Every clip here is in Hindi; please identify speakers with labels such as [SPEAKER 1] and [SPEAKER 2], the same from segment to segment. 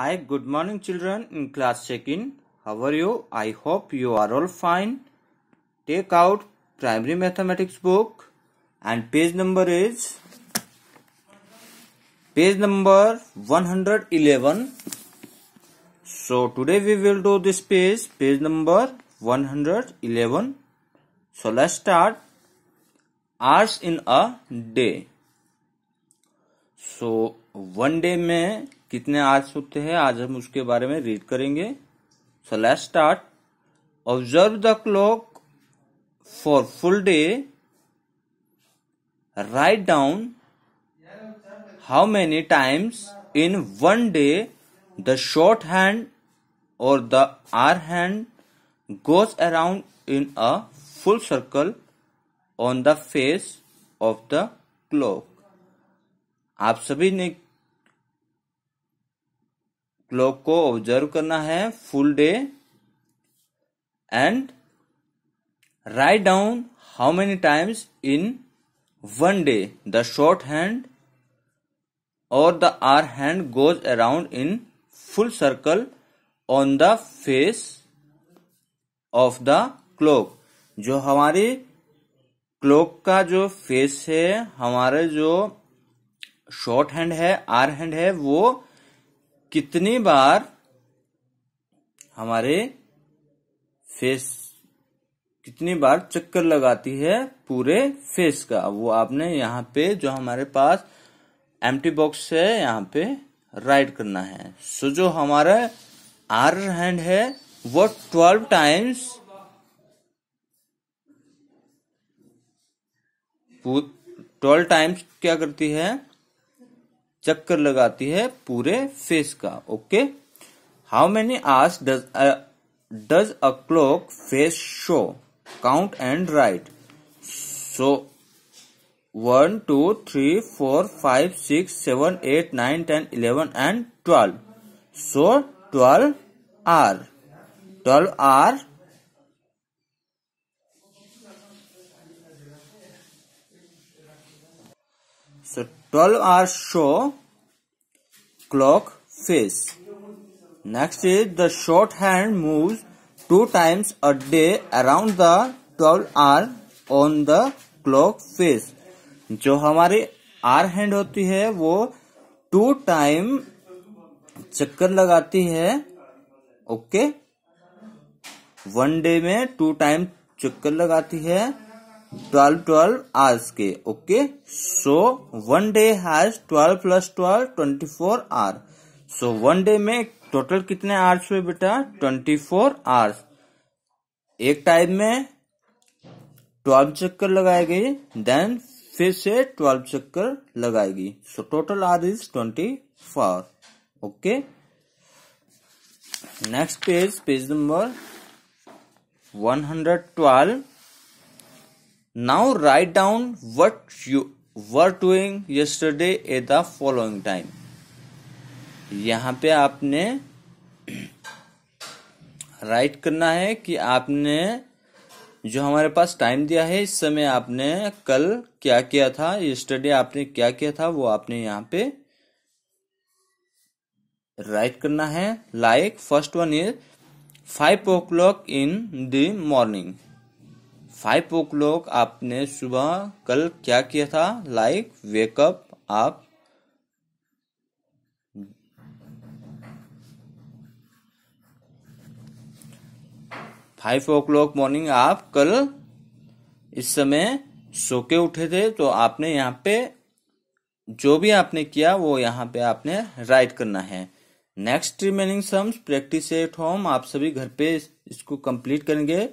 [SPEAKER 1] Hi, good morning children in class check-in. How are you? I hope you are all fine. Take out primary mathematics book and page number is page number 111. So today we will do this page, page number 111. So let's start hours in a day. So one day may कितने आज सूत्र है आज हम उसके बारे में रीड करेंगे so let start observe the clock for full day write down how many times in one day the short hand और the hour hand goes around in a full circle on the face of the clock आप सभी ने क्लॉक को ऑब्जर्व करना है full day and write down how many times in one day the short hand और the hour hand goes around in full circle on the face of the clock जो हमारी क्लॉक का जो फेस है हमारे जो शॉर्ट हैंड है आर हैंड है वो कितनी बार हमारे फेस कितनी बार चक्कर लगाती है पूरे फेस का वो आपने यहाँ पे जो हमारे पास एम बॉक्स है यहाँ पे राइट करना है सो जो हमारा आर हैंड है वो ट्वेल्व टाइम्स ट्वेल्व टाइम्स क्या करती है चक्कर लगाती है पूरे फेस का okay how many hours does does a clock face show count and write so one two three four five six seven eight nine ten eleven and twelve so twelve are twelve are So 12 are show clock face. Next is the shorthand moves two times a day around the 12 hour on the clock face. जो हमारी आर हैंड होती है वो टू टाइम चक्कर लगाती है ओके वन डे में टू टाइम चक्कर लगाती है ट्वेल्व ट्वेल्व आर्स के okay so one day has twelve plus twelve twenty four hour so one day में टोटल कितने आर्स हुए बेटा ट्वेंटी फोर आवर्स एक टाइम में ट्वेल्व चक्कर लगाएगी देन फिर से ट्वेल्व चक्कर लगाएगी so total hour is twenty four okay next page page number one hundred twelve now write down what you were doing yesterday at the following time यहाँ पे आपने राइट करना है कि आपने जो हमारे पास टाइम दिया है इस समय आपने कल क्या किया था यस्टरडे आपने क्या किया था वो आपने यहाँ पे राइट करना है like first one is five o'clock in the morning five o'clock आपने सुबह कल क्या किया था लाइक वेकअप आप फाइव ओ क्लॉक मॉर्निंग आप कल इस समय सो के उठे थे तो आपने यहाँ पे जो भी आपने किया वो यहाँ पे आपने राइट करना है next remaining sums practice at home आप सभी घर पे इसको कंप्लीट करेंगे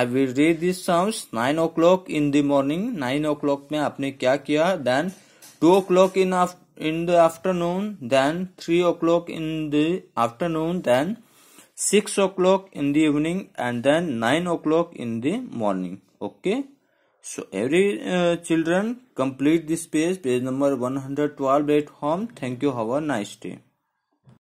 [SPEAKER 1] I will read this sums nine o'clock in the morning nine o'clock में आपने क्या किया then two o'clock in in the afternoon then three o'clock in the afternoon then six o'clock in the evening and then nine o'clock in the morning okay So every uh, children complete this page, page number 112 at home. Thank you. Have a nice day.